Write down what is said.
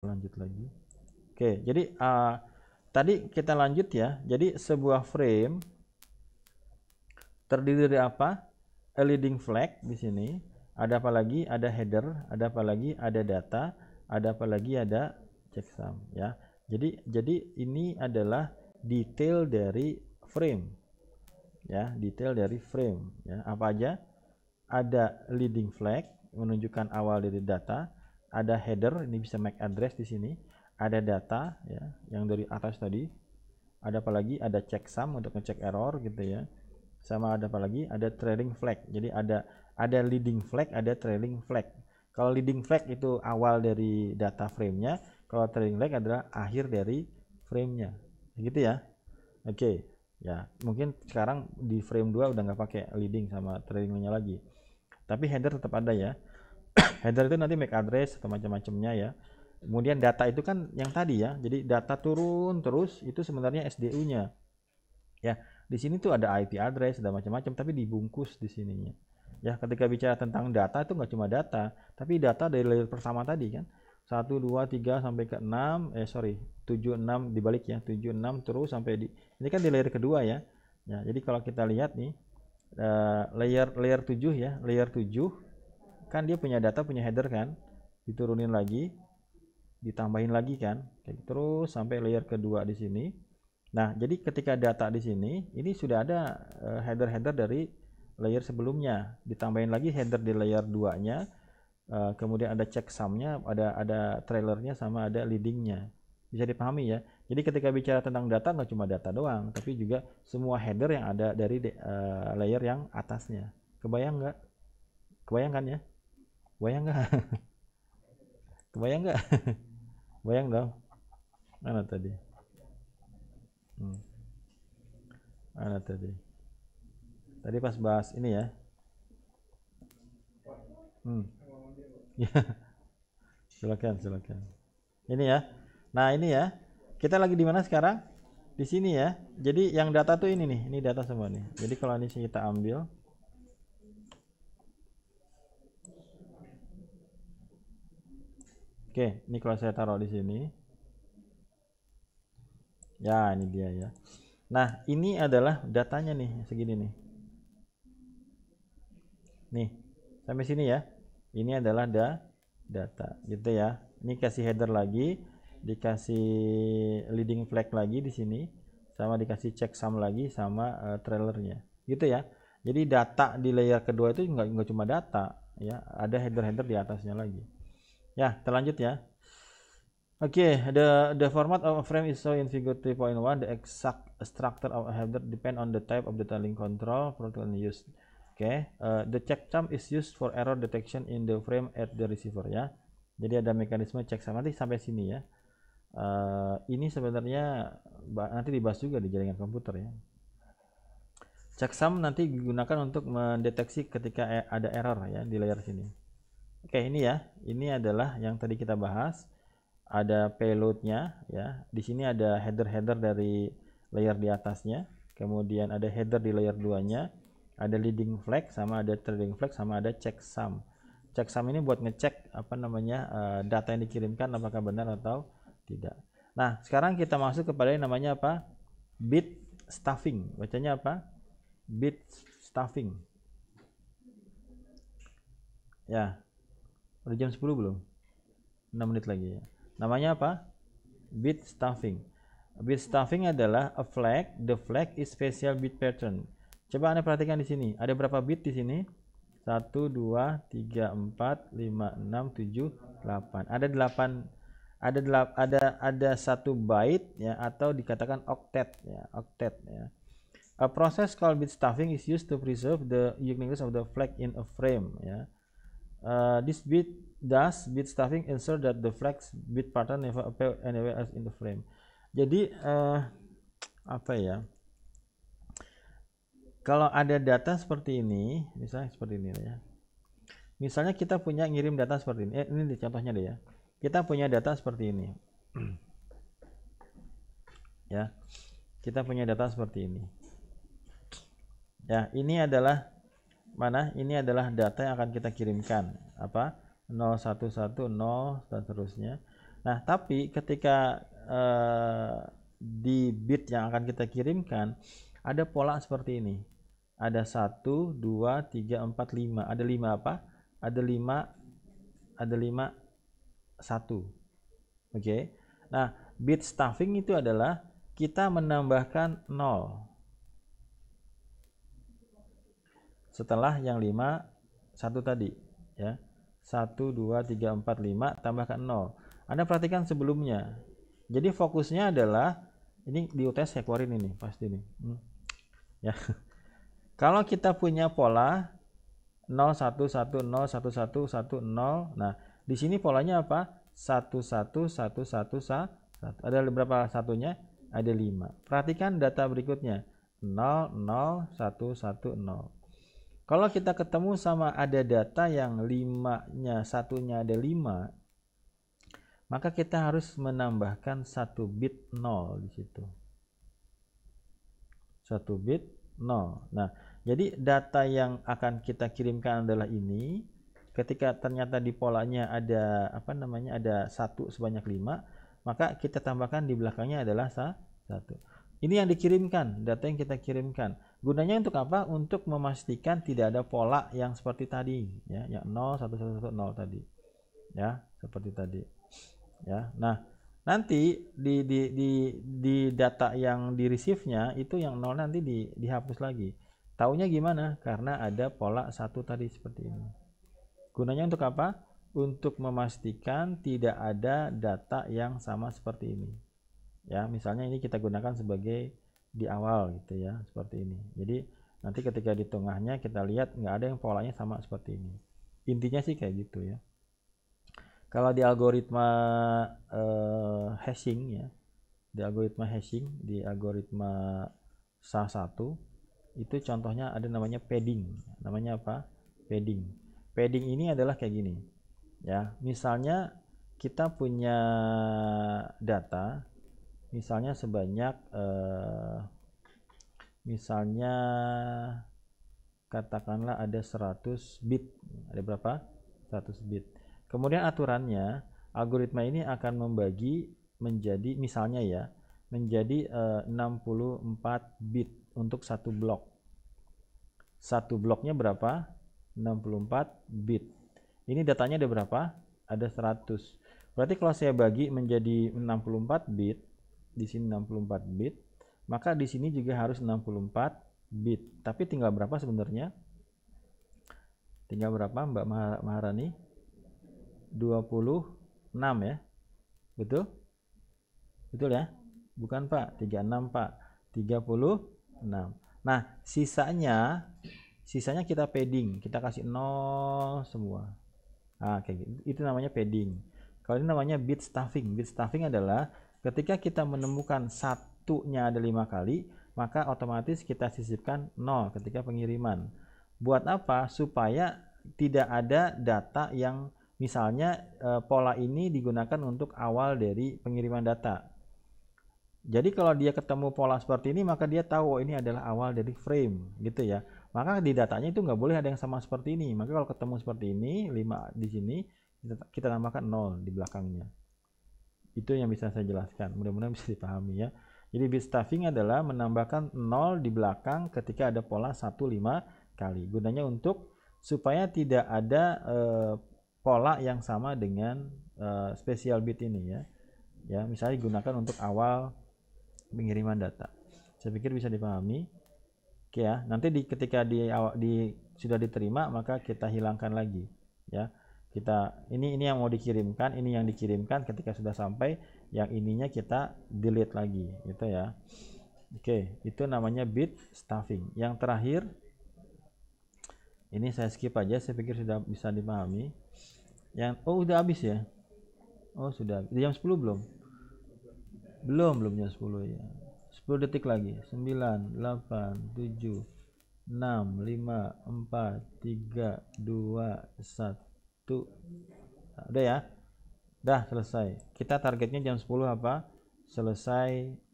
lanjut lagi oke jadi uh, tadi kita lanjut ya jadi sebuah frame terdiri dari apa a leading flag di sini ada apa lagi ada header ada apa lagi ada data ada apa lagi ada checksum ya jadi jadi ini adalah detail dari frame ya detail dari frame ya apa aja ada leading flag menunjukkan awal dari data ada header ini bisa MAC address di sini ada data ya yang dari atas tadi ada apa lagi ada checksum untuk ngecek error gitu ya sama ada apa lagi ada trailing flag jadi ada ada leading flag ada trailing flag kalau leading flag itu awal dari data framenya kalau trailing flag adalah akhir dari framenya gitu ya oke okay. ya mungkin sekarang di frame 2 udah nggak pakai leading sama trailingnya lagi tapi header tetap ada ya header itu nanti make address atau macam-macamnya ya. Kemudian data itu kan yang tadi ya. Jadi data turun terus itu sebenarnya SDU-nya. Ya, di sini tuh ada IP address, dan macam-macam tapi dibungkus di sininya. Ya, ketika bicara tentang data itu nggak cuma data, tapi data dari layer pertama tadi kan. 1 2 3 sampai ke 6 eh sorry 7 6 dibalik ya 7 6 terus sampai di ini kan di layer kedua ya. Ya, jadi kalau kita lihat nih eh, layer layer 7 ya, layer 7 kan dia punya data punya header kan diturunin lagi ditambahin lagi kan gitu terus sampai layer kedua di sini nah jadi ketika data di sini ini sudah ada eh, header-header dari layer sebelumnya ditambahin lagi header di layer 2 nya eh, kemudian ada checksumnya ada ada trailernya sama ada leadingnya bisa dipahami ya jadi ketika bicara tentang data nggak cuma data doang tapi juga semua header yang ada dari eh, layer yang atasnya kebayang nggak kebayangkan ya bayang nggak? Kebayang nggak? Bayang dong. Mana tadi? Hmm. Mana tadi? Tadi pas bahas ini ya. Hmm. Ya. silakan, silakan. Ini ya. Nah, ini ya. Kita lagi di mana sekarang? Di sini ya. Jadi yang data tuh ini nih. Ini data semua nih. Jadi kalau ini kita ambil, Oke, ini kalau saya taruh di sini. Ya, ini dia ya. Nah, ini adalah datanya nih, segini nih. Nih, sampai sini ya. Ini adalah da data, gitu ya. Ini kasih header lagi, dikasih leading flag lagi di sini, sama dikasih checksum lagi sama uh, trailernya, gitu ya. Jadi data di layer kedua itu nggak nggak cuma data, ya, ada header-header di atasnya lagi. Ya, kita lanjut ya. Oke, okay, the the format of a frame is shown in figure 3.1. The exact structure of a header depend on the type of the tiling control protocol used. Oke, okay. uh, eh, the checksum is used for error detection in the frame at the receiver ya. Jadi ada mekanisme checksum nanti sampai sini ya. Uh, ini sebenarnya nanti dibahas juga di jaringan komputer ya. Checksum nanti digunakan untuk mendeteksi ketika e, ada error ya di layar sini. Oke, ini ya. Ini adalah yang tadi kita bahas. Ada payloadnya ya. Di sini ada header-header dari layer di atasnya. Kemudian ada header di layer duanya Ada leading flag sama ada trailing flag sama ada checksum. Checksum ini buat ngecek apa namanya eh, data yang dikirimkan apakah benar atau tidak. Nah, sekarang kita masuk kepada yang namanya apa? Bit stuffing. Bacanya apa? Bit stuffing. Ya, Udah jam 10 belum? 6 menit lagi ya. Namanya apa? Bit stuffing. Bit stuffing adalah a flag. The flag is special bit pattern. Coba Anda perhatikan di sini. Ada berapa bit di sini? 1, 2, 3, 4, 5, 6, 7, 8. Ada 8 ada delap, ada ada satu byte ya atau dikatakan octet ya octet ya a process called bit stuffing is used to preserve the uniqueness of the flag in a frame ya Uh, this bit does bit stuffing ensure that the flex bit pattern never appear anywhere else in the frame. Jadi uh, apa ya? Kalau ada data seperti ini, misalnya seperti ini ya. Misalnya kita punya ngirim data seperti ini. Eh, ini contohnya deh ya. Kita punya data seperti ini. ya. Kita punya data seperti ini. Ya, ini adalah mana ini adalah data yang akan kita kirimkan apa 0110 dan seterusnya nah tapi ketika eh, di bit yang akan kita kirimkan ada pola seperti ini ada 1 2 3 4 5 ada 5 apa ada 5 ada 5 1 oke okay. nah bit stuffing itu adalah kita menambahkan 0 setelah yang 5 1 tadi ya 1 2 3 4 5 tambahkan 0 Anda perhatikan sebelumnya jadi fokusnya adalah ini di UTS saya keluarin ini pasti ini hmm. ya kalau kita punya pola 0 1 1 0 1 1 1 0 nah di sini polanya apa 1 1 1 1 1 ada berapa satunya ada 5 perhatikan data berikutnya 0 0 1 1 0 kalau kita ketemu sama ada data yang limanya satunya ada lima, maka kita harus menambahkan satu bit nol di situ. Satu bit nol. Nah, jadi data yang akan kita kirimkan adalah ini. Ketika ternyata di polanya ada apa namanya ada satu sebanyak lima, maka kita tambahkan di belakangnya adalah satu. Ini yang dikirimkan, data yang kita kirimkan Gunanya untuk apa? Untuk memastikan tidak ada pola yang seperti tadi, ya, yang 0 1 1 1 0 tadi. Ya, seperti tadi. Ya. Nah, nanti di di di di data yang di receive-nya itu yang 0 nanti di, dihapus lagi. Taunya gimana? Karena ada pola satu tadi seperti ini. Gunanya untuk apa? Untuk memastikan tidak ada data yang sama seperti ini. Ya, misalnya ini kita gunakan sebagai di awal gitu ya seperti ini jadi nanti ketika di tengahnya kita lihat nggak ada yang polanya sama seperti ini intinya sih kayak gitu ya kalau di algoritma eh, hashing ya di algoritma hashing di algoritma sa satu itu contohnya ada namanya padding namanya apa padding padding ini adalah kayak gini ya misalnya kita punya data misalnya sebanyak eh, misalnya katakanlah ada 100 bit ada berapa 100 bit kemudian aturannya algoritma ini akan membagi menjadi misalnya ya menjadi eh, 64 bit untuk satu blok satu bloknya berapa 64 bit ini datanya ada berapa ada 100 berarti kalau saya bagi menjadi 64 bit di sini 64 bit, maka di sini juga harus 64 bit. Tapi tinggal berapa sebenarnya? Tinggal berapa Mbak Maharani? 26 ya. Betul? Betul ya? Bukan Pak, 36 Pak. 36. Nah, sisanya sisanya kita padding, kita kasih 0 semua. Nah, kayak gitu. Itu namanya padding. Kalau ini namanya bit stuffing. Bit stuffing adalah Ketika kita menemukan satunya ada lima kali, maka otomatis kita sisipkan 0 ketika pengiriman. Buat apa? Supaya tidak ada data yang misalnya eh, pola ini digunakan untuk awal dari pengiriman data. Jadi kalau dia ketemu pola seperti ini maka dia tahu oh, ini adalah awal dari frame gitu ya. Maka di datanya itu nggak boleh ada yang sama seperti ini. Maka kalau ketemu seperti ini 5 di sini kita tambahkan 0 di belakangnya. Itu yang bisa saya jelaskan. Mudah-mudahan bisa dipahami ya. Jadi bit stuffing adalah menambahkan 0 di belakang ketika ada pola 1 5 kali. Gunanya untuk supaya tidak ada e, pola yang sama dengan e, eh, special bit ini ya. Ya, misalnya digunakan untuk awal pengiriman data. Saya pikir bisa dipahami. Oke ya, nanti di ketika di, di sudah diterima maka kita hilangkan lagi ya kita ini ini yang mau dikirimkan ini yang dikirimkan ketika sudah sampai yang ininya kita delete lagi gitu ya Oke itu namanya bit stuffing yang terakhir ini saya skip aja saya pikir sudah bisa dipahami yang oh udah habis ya oh sudah jam 10 belum belum belum jam 10 ya 10 detik lagi 9 8 7 6 5 4 3 2 1 satu udah ya dah selesai kita targetnya jam 10 apa selesai